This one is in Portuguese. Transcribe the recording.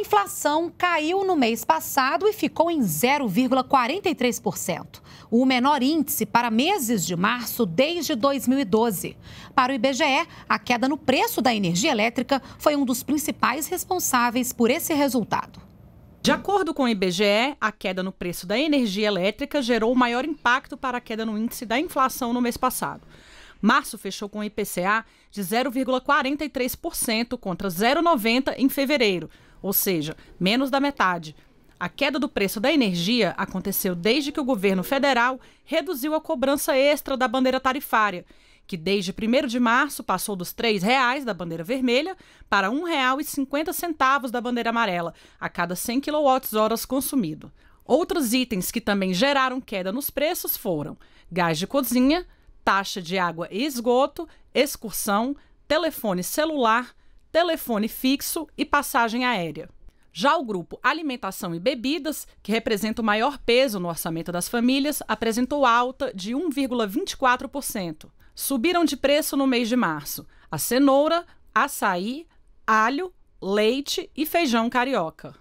inflação caiu no mês passado e ficou em 0,43%, o menor índice para meses de março desde 2012. Para o IBGE, a queda no preço da energia elétrica foi um dos principais responsáveis por esse resultado. De acordo com o IBGE, a queda no preço da energia elétrica gerou o maior impacto para a queda no índice da inflação no mês passado. Março fechou com o IPCA de 0,43% contra 0,90% em fevereiro, ou seja, menos da metade. A queda do preço da energia aconteceu desde que o governo federal reduziu a cobrança extra da bandeira tarifária, que desde 1 de março passou dos R$ 3,00 da bandeira vermelha para R$ 1,50 da bandeira amarela, a cada 100 kWh consumido. Outros itens que também geraram queda nos preços foram gás de cozinha, taxa de água e esgoto, excursão, telefone celular, telefone fixo e passagem aérea. Já o grupo Alimentação e Bebidas, que representa o maior peso no orçamento das famílias, apresentou alta de 1,24%. Subiram de preço no mês de março a cenoura, açaí, alho, leite e feijão carioca.